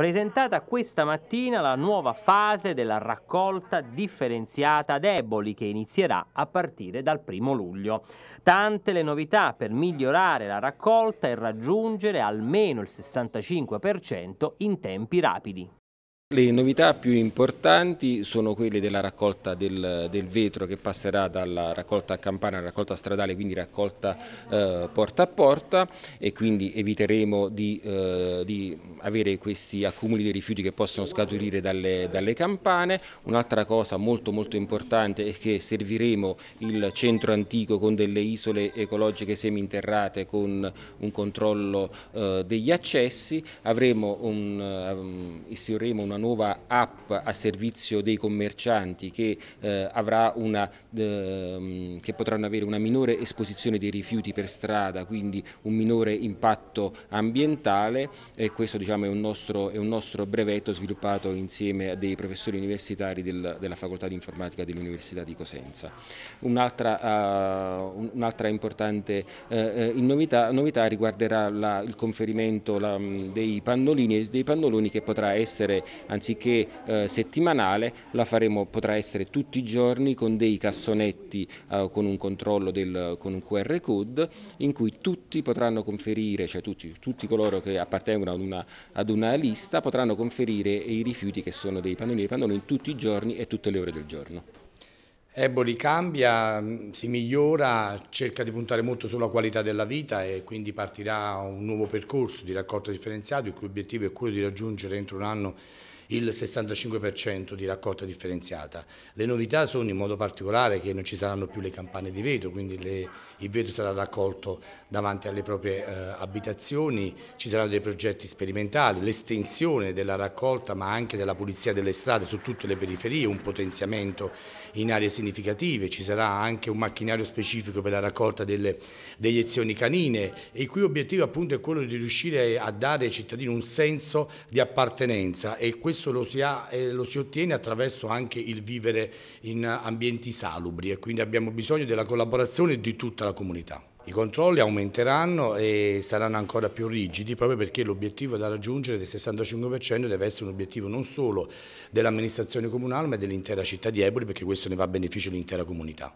presentata questa mattina la nuova fase della raccolta differenziata deboli che inizierà a partire dal primo luglio. Tante le novità per migliorare la raccolta e raggiungere almeno il 65% in tempi rapidi. Le novità più importanti sono quelle della raccolta del, del, vetro che passerà dalla raccolta a campana alla raccolta stradale, quindi raccolta eh, porta a porta e quindi eviteremo di, eh, di, avere questi accumuli di rifiuti che possono scaturire dalle, dalle campane. Un'altra cosa molto molto importante è che serviremo il centro antico con delle isole ecologiche seminterrate con un controllo eh, degli accessi. Avremo un, um, ehm, istituiremo una nuova app a servizio dei commercianti che, eh, una, eh, che, potranno avere una minore esposizione dei rifiuti per strada, quindi un minore impatto ambientale e questo diciamo, è, un nostro, è, un nostro, brevetto sviluppato insieme a dei professori universitari del, della facoltà di informatica dell'Università di Cosenza. Un'altra, uh, un'altra importante uh, novità, novità, riguarderà la, il conferimento la, dei pannolini e dei pannoloni che potrà essere anziché eh, settimanale la faremo, potrà essere tutti i giorni con dei cassonetti eh, con un controllo del, con un QR code in cui tutti potranno conferire, cioè tutti, tutti coloro che appartengono ad una, ad una, lista potranno conferire i rifiuti che sono dei pannoni dei pannoni tutti i giorni e tutte le ore del giorno. Eboli cambia, mm, si migliora, cerca di puntare molto sulla qualità della vita e quindi partirà un nuovo percorso di raccolta differenziato il cui obiettivo è quello di raggiungere entro un anno il 65% di raccolta differenziata. Le novità sono in modo particolare che non ci saranno più le campane di vetro, quindi le, il vetro sarà raccolto davanti alle proprie eh, abitazioni, ci saranno dei progetti sperimentali, l'estensione della raccolta ma anche della pulizia delle strade su tutte le periferie, un potenziamento in aree significative, ci sarà anche un macchinario specifico per la raccolta delle deiezioni canine, il cui obiettivo appunto è quello di riuscire a dare ai cittadini un senso di appartenenza e questo spesso lo si, ha, eh, lo si ottiene attraverso anche il vivere in ambienti salubri e quindi abbiamo bisogno della collaborazione di tutta la comunità. I controlli aumenteranno e saranno ancora più rigidi proprio perché l'obiettivo da raggiungere del 65% deve essere un obiettivo non solo dell'amministrazione comunale ma dell'intera città di Eboli perché questo ne va a beneficio dell'intera comunità.